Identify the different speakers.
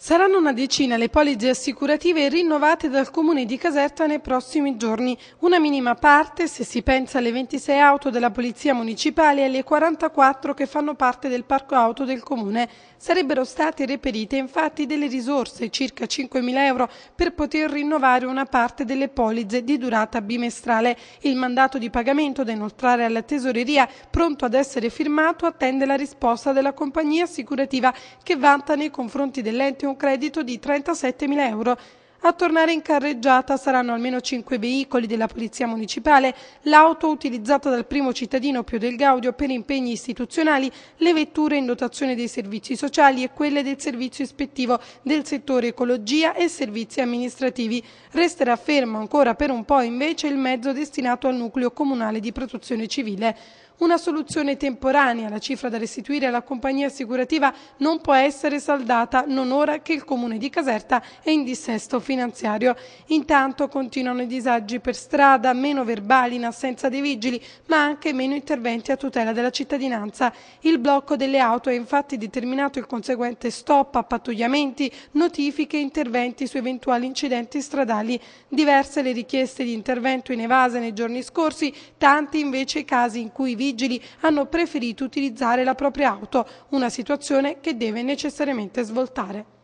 Speaker 1: Saranno una decina le polizze assicurative rinnovate dal Comune di Caserta nei prossimi giorni, una minima parte se si pensa alle 26 auto della Polizia Municipale e alle 44 che fanno parte del parco auto del Comune. Sarebbero state reperite infatti delle risorse, circa 5.000 euro, per poter rinnovare una parte delle polizze di durata bimestrale. Il mandato di pagamento da inoltrare alla tesoreria, pronto ad essere firmato, attende la risposta della compagnia assicurativa che vanta nei confronti dell'ente un credito di 37.000 euro a tornare in carreggiata saranno almeno cinque veicoli della Polizia Municipale, l'auto utilizzata dal primo cittadino Pio del Gaudio per impegni istituzionali, le vetture in dotazione dei servizi sociali e quelle del servizio ispettivo del settore ecologia e servizi amministrativi. Resterà fermo ancora per un po' invece il mezzo destinato al nucleo comunale di protezione civile. Una soluzione temporanea, la cifra da restituire alla compagnia assicurativa non può essere saldata non ora che il comune di Caserta è in dissesto finanziario. Intanto continuano i disagi per strada, meno verbali in assenza dei vigili, ma anche meno interventi a tutela della cittadinanza. Il blocco delle auto ha infatti determinato il conseguente stop a pattugliamenti, notifiche e interventi su eventuali incidenti stradali. Diverse le richieste di intervento in evase nei giorni scorsi, tanti invece i casi in cui i vigili hanno preferito utilizzare la propria auto, una situazione che deve necessariamente svoltare.